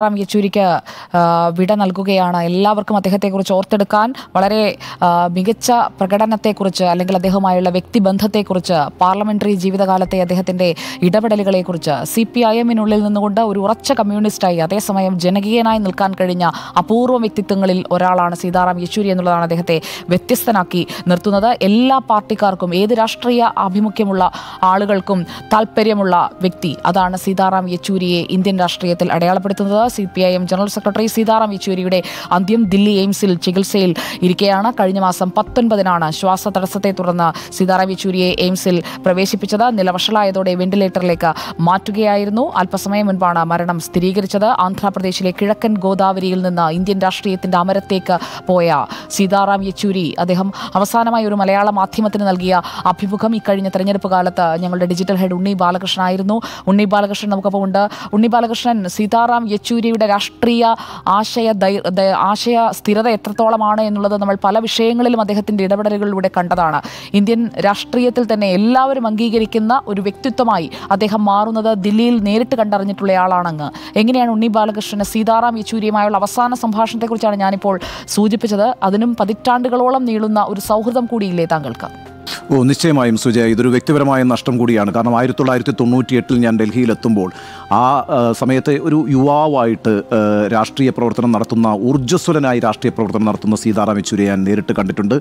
സീതാറാം യെച്ചൂരിക്ക് വിട നൽകുകയാണ് എല്ലാവർക്കും അദ്ദേഹത്തെക്കുറിച്ച് ഓർത്തെടുക്കാൻ വളരെ മികച്ച പ്രകടനത്തെക്കുറിച്ച് അല്ലെങ്കിൽ അദ്ദേഹവുമായുള്ള വ്യക്തിബന്ധത്തെക്കുറിച്ച് പാർലമെന്ററി ജീവിതകാലത്തെ അദ്ദേഹത്തിൻ്റെ ഇടപെടലുകളെക്കുറിച്ച് സി പി ഐ എമ്മിനുള്ളിൽ നിന്നുകൊണ്ട് ഒരു ഉറച്ച കമ്മ്യൂണിസ്റ്റായി അതേസമയം ജനകീയനായി നിൽക്കാൻ കഴിഞ്ഞ അപൂർവ വ്യക്തിത്വങ്ങളിൽ ഒരാളാണ് സീതാറാം യെച്ചൂരി എന്നുള്ളതാണ് അദ്ദേഹത്തെ വ്യത്യസ്തനാക്കി നിർത്തുന്നത് എല്ലാ പാർട്ടിക്കാർക്കും ഏത് രാഷ്ട്രീയ ആഭിമുഖ്യമുള്ള ആളുകൾക്കും താല്പര്യമുള്ള വ്യക്തി അതാണ് സീതാറാം യെച്ചൂരിയെ ഇന്ത്യൻ രാഷ്ട്രീയത്തിൽ അടയാളപ്പെടുത്തുന്നത് C P I M general secretary Sitaram യെച്ചൂരിയുടെ അന്ത്യം ദില്ലി എയിംസിൽ ചികിത്സയിൽ ഇരിക്കെയാണ് കഴിഞ്ഞ മാസം പത്തൊൻപതിനാണ് ശ്വാസ തടസ്സത്തെ തുടർന്ന് സീതാറാം യെച്ചൂരിയെ എയിംസിൽ പ്രവേശിപ്പിച്ചത് നിലവഷളായതോടെ വെന്റിലേറ്ററിലേക്ക് മാറ്റുകയായിരുന്നു അല്പസമയം മുൻപാണ് മരണം സ്ഥിരീകരിച്ചത് ആന്ധ്രാപ്രദേശിലെ കിഴക്കൻ ഗോദാവരിയിൽ നിന്ന് ഇന്ത്യൻ രാഷ്ട്രീയത്തിന്റെ അമരത്തേക്ക് പോയ സീതാറാം യെച്ചൂരി അദ്ദേഹം അവസാനമായി ഒരു മലയാള മാധ്യമത്തിന് നൽകിയ അഭിമുഖം ഇക്കഴിഞ്ഞ തെരഞ്ഞെടുപ്പ് കാലത്ത് ഞങ്ങളുടെ ഡിജിറ്റൽ ഹെഡ് ഉണ്ണി ബാലകൃഷ്ണൻ ആയിരുന്നു ഉണ്ണി ബാലകൃഷ്ണൻ നമുക്കൊപ്പം ഉണ്ട് ഉണ്ണി ബാലകൃഷ്ണൻ സീതാറാം യെച്ചൂരി സൂര്യയുടെ രാഷ്ട്രീയ ആശയ ആശയ സ്ഥിരത എത്രത്തോളമാണ് എന്നുള്ളത് നമ്മൾ പല വിഷയങ്ങളിലും അദ്ദേഹത്തിൻ്റെ ഇടപെടലുകളിലൂടെ കണ്ടതാണ് ഇന്ത്യൻ രാഷ്ട്രീയത്തിൽ തന്നെ എല്ലാവരും അംഗീകരിക്കുന്ന ഒരു വ്യക്തിത്വമായി അദ്ദേഹം മാറുന്നത് ദില്ലിയിൽ നേരിട്ട് കണ്ടറിഞ്ഞിട്ടുള്ള ആളാണെന്ന് എങ്ങനെയാണ് ഉണ്ണി ബാലകൃഷ്ണന് സീതാറാം യെച്ചൂരിയുമായുള്ള അവസാന സംഭാഷണത്തെക്കുറിച്ചാണ് ഞാനിപ്പോൾ സൂചിപ്പിച്ചത് അതിനും പതിറ്റാണ്ടുകളോളം നീളുന്ന ഒരു സൗഹൃദം കൂടിയില്ലേ താങ്കൾക്ക് ഓ നിശ്ചയമായും സുജയ ഇതൊരു വ്യക്തിപരമായ നഷ്ടം കൂടിയാണ് കാരണം ആയിരത്തി തൊള്ളായിരത്തി തൊണ്ണൂറ്റി എട്ടിൽ ഞാൻ ഡൽഹിയിലെത്തുമ്പോൾ ആ സമയത്തെ ഒരു യുവാവായിട്ട് രാഷ്ട്രീയ പ്രവർത്തനം നടത്തുന്ന ഊർജ്ജസ്വലനായി രാഷ്ട്രീയ പ്രവർത്തനം നടത്തുന്ന സീതാറാം യെച്ചൂരി ഞാൻ നേരിട്ട് കണ്ടിട്ടുണ്ട്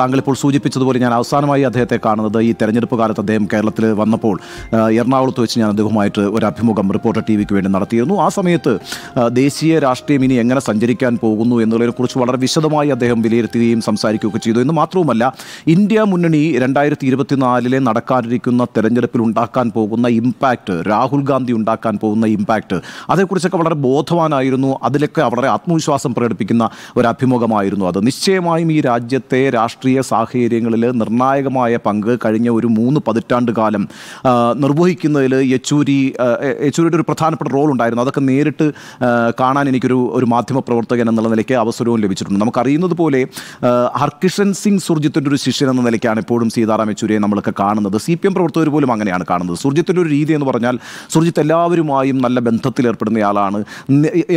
താങ്കളിപ്പോൾ സൂചിപ്പിച്ചതുപോലെ ഞാൻ അവസാനമായി അദ്ദേഹത്തെ കാണുന്നത് ഈ തെരഞ്ഞെടുപ്പ് കാലത്ത് അദ്ദേഹം കേരളത്തിൽ വന്നപ്പോൾ എറണാകുളത്ത് വെച്ച് ഞാൻ അദ്ദേഹമായിട്ട് ഒരു അഭിമുഖം റിപ്പോർട്ടർ ടി വിക്ക് വേണ്ടി നടത്തിയിരുന്നു ആ സമയത്ത് ദേശീയ രാഷ്ട്രീയം ഇനി എങ്ങനെ സഞ്ചരിക്കാൻ പോകുന്നു എന്നുള്ളതിനെക്കുറിച്ച് വളരെ വിശദമായി അദ്ദേഹം വിലയിരുത്തുകയും സംസാരിക്കുകയൊക്കെ ചെയ്തു എന്ന് മാത്രവുമല്ല ഇന്ത്യ മുന്നണി രണ്ടായിരത്തി ഇരുപത്തിനാലിലെ നടക്കാനിരിക്കുന്ന തെരഞ്ഞെടുപ്പിൽ ഉണ്ടാക്കാൻ പോകുന്ന ഇമ്പാക്റ്റ് രാഹുൽ ഗാന്ധി ഉണ്ടാക്കാൻ പോകുന്ന ഇമ്പാക്റ്റ് അതേക്കുറിച്ചൊക്കെ വളരെ ബോധവാനായിരുന്നു അതിലൊക്കെ വളരെ ആത്മവിശ്വാസം പ്രകടിപ്പിക്കുന്ന ഒരു അഭിമുഖമായിരുന്നു അത് നിശ്ചയമായും ഈ രാജ്യത്തെ രാഷ്ട്രീയ സാഹചര്യങ്ങളിൽ നിർണായകമായ പങ്ക് കഴിഞ്ഞ ഒരു മൂന്ന് പതിറ്റാണ്ട് കാലം നിർവഹിക്കുന്നതിൽ യെച്ചൂരി യെച്ചൂരിയുടെ ഒരു പ്രധാനപ്പെട്ട റോൾ ഉണ്ടായിരുന്നു അതൊക്കെ നേരിട്ട് കാണാൻ എനിക്കൊരു ഒരു മാധ്യമപ്രവർത്തകൻ എന്നുള്ള നിലയ്ക്ക് അവസരവും ലഭിച്ചിട്ടുണ്ട് നമുക്കറിയുന്നത് പോലെ ഹർകിഷൻ സിംഗ് സുർജിത്തിൻ്റെ ഒരു ശിഷ്യൻ എന്ന നിലയ്ക്കാണ് ഇപ്പോഴും പലപ്പോഴും സീതാറാം യെച്ചൂരിയെ നമ്മളൊക്കെ കാണുന്നത് സി പി എം പ്രവർത്തകർ പോലും അങ്ങനെയാണ് കാണുന്നത് സുർജിത്തിൻ്റെ ഒരു രീതി എന്ന് പറഞ്ഞാൽ സുർജിത്ത് എല്ലാവരുമായും നല്ല ബന്ധത്തിലേർപ്പെടുന്നയാളാണ്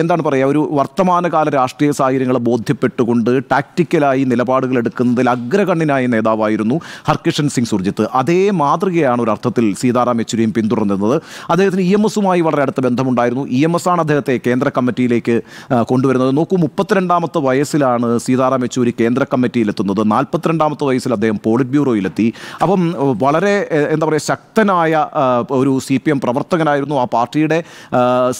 എന്താണ് പറയുക ഒരു വർത്തമാനകാല രാഷ്ട്രീയ സാഹചര്യങ്ങളെ ബോധ്യപ്പെട്ടുകൊണ്ട് ടാക്റ്റിക്കലായി നിലപാടുകൾ എടുക്കുന്നതിൽ അഗ്രഗണ്യനായ നേതാവായിരുന്നു ഹർകിഷൻ സിംഗ് സുർജിത്ത് അതേ മാതൃകയാണ് ഒരു അർത്ഥത്തിൽ സീതാറാം യെച്ചൂരിയും പിന്തുടർന്നിരുന്നത് അദ്ദേഹത്തിന് ഇ എം എസുമായി വളരെ അടുത്ത ബന്ധമുണ്ടായിരുന്നു ഇ എം എസ് ആണ് അദ്ദേഹത്തെ കേന്ദ്ര കമ്മിറ്റിയിലേക്ക് കൊണ്ടുവരുന്നത് നോക്കൂ മുപ്പത്തിരണ്ടാമത്തെ വയസ്സിലാണ് സീതാറാം യെച്ചൂരി കേന്ദ്ര കമ്മിറ്റിയിലെത്തുന്നത് നാൽപ്പത്തിരണ്ടാമത്തെ വയസ്സിൽ അദ്ദേഹം പോളിറ്റ് ബ്യൂറോ ഓസ്ലോയിലെത്തി അപ്പം വളരെ എന്താ പറയുക ശക്തനായ ഒരു സി പി എം പ്രവർത്തകനായിരുന്നു ആ പാർട്ടിയുടെ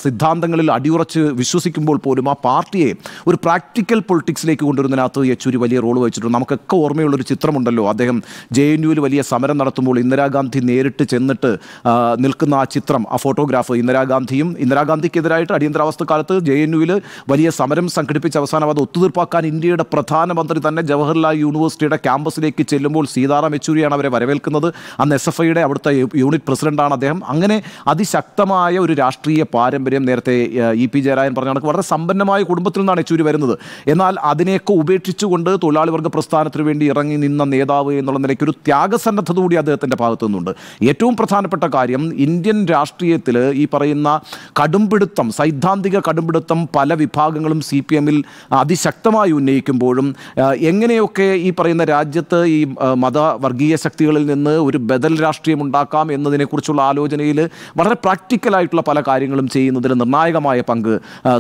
സിദ്ധാന്തങ്ങളിൽ അടിയുറച്ച് വിശ്വസിക്കുമ്പോൾ പോലും ആ പാർട്ടിയെ ഒരു പ്രാക്ടിക്കൽ പൊളിറ്റിക്സിലേക്ക് കൊണ്ടുവരുന്നതിനകത്ത് യെച്ചൂരി വലിയ റോൾ വഹിച്ചിട്ടുണ്ട് നമുക്കൊക്കെ ഓർമ്മയുള്ളൊരു ചിത്രമുണ്ടല്ലോ അദ്ദേഹം ജെ എൻ യുവിൽ വലിയ സമരം നടത്തുമ്പോൾ ഇന്ദിരാഗാന്ധി നേരിട്ട് ചെന്നിട്ട് നിൽക്കുന്ന ആ ചിത്രം ആ ഫോട്ടോഗ്രാഫ് ഇന്ദിരാഗാന്ധിയും ഇന്ദിരാഗാന്ധിക്കെതിരായിട്ട് അടിയന്തരാവസ്ഥ കാലത്ത് ജെ എൻ യുവിൽ വലിയ സമരം സംഘടിപ്പിച്ച് അവസാനം അത് ഒത്തുതീർപ്പാക്കാൻ ഇന്ത്യയുടെ പ്രധാനമന്ത്രി തന്നെ ജവഹർലാൽ യൂണിവേഴ്സിറ്റിയുടെ ക്യാമ്പസിലേക്ക് ചെല്ലുമ്പോൾ സീതാറാം സീതാറാം യെച്ചൂരിയാണ് അവരെ വരവേൽക്കുന്നത് അന്ന് എസ് എഫ് ഐയുടെ അവിടുത്തെ യൂണിറ്റ് പ്രസിഡന്റാണ് അദ്ദേഹം അങ്ങനെ അതിശക്തമായ ഒരു രാഷ്ട്രീയ പാരമ്പര്യം നേരത്തെ ഇ പി ജയരാജൻ പറഞ്ഞ കണക്ക് വളരെ സമ്പന്നമായ കുടുംബത്തിൽ നിന്നാണ് യെച്ചൂരി വരുന്നത് എന്നാൽ അതിനെയൊക്കെ ഉപേക്ഷിച്ചുകൊണ്ട് തൊഴിലാളി വർഗ്ഗ പ്രസ്ഥാനത്തിന് വേണ്ടി ഇറങ്ങി നിന്ന നേതാവ് എന്നുള്ള നിലയ്ക്ക് ഒരു ത്യാഗസന്നദ്ധത കൂടി അദ്ദേഹത്തിൻ്റെ ഭാഗത്തു നിന്നുണ്ട് ഏറ്റവും പ്രധാനപ്പെട്ട കാര്യം ഇന്ത്യൻ രാഷ്ട്രീയത്തിൽ ഈ പറയുന്ന കടുംപിടുത്തം സൈദ്ധാന്തിക കടുംപിടുത്തം പല വിഭാഗങ്ങളും സി പി എമ്മിൽ അതിശക്തമായി ഉന്നയിക്കുമ്പോഴും എങ്ങനെയൊക്കെ ഈ പറയുന്ന രാജ്യത്ത് ഈ മത വർഗീയ ശക്തികളിൽ നിന്ന് ഒരു ബദൽ രാഷ്ട്രീയം ഉണ്ടാക്കാം എന്നതിനെക്കുറിച്ചുള്ള ആലോചനയിൽ വളരെ പ്രാക്ടിക്കലായിട്ടുള്ള പല കാര്യങ്ങളും ചെയ്യുന്നതിന് നിർണായകമായ പങ്ക്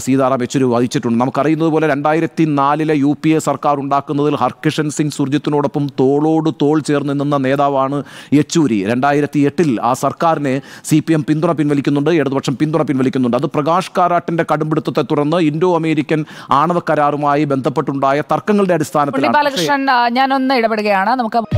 സീതാറാം യെച്ചൂരി വഹിച്ചിട്ടുണ്ട് നമുക്കറിയുന്നത് പോലെ രണ്ടായിരത്തി നാലിലെ യു പി എ സർക്കാർ ഉണ്ടാക്കുന്നതിൽ ഹർകിഷൻ സിംഗ് സുർജിത്തിനോടൊപ്പം തോളോട് തോൾ ചേർന്ന് നിന്ന നേതാവാണ് യെച്ചൂരി രണ്ടായിരത്തി എട്ടിൽ ആ സർക്കാരിനെ സി പി എം പിന്തുണ പിൻവലിക്കുന്നുണ്ട് ഇടതുപക്ഷം പിന്തുണ പിൻവലിക്കുന്നുണ്ട് അത് പ്രകാശ് കാരാട്ടിന്റെ കടുംപിടുത്തത്തെ തുടർന്ന് ഇൻഡോ അമേരിക്കൻ ആണവ കരാറുമായി ബന്ധപ്പെട്ടുണ്ടായ തർക്കങ്ങളുടെ അടിസ്ഥാനത്തിൽ ഞാനൊന്ന് ഇടപെടുകയാണ് നമുക്ക്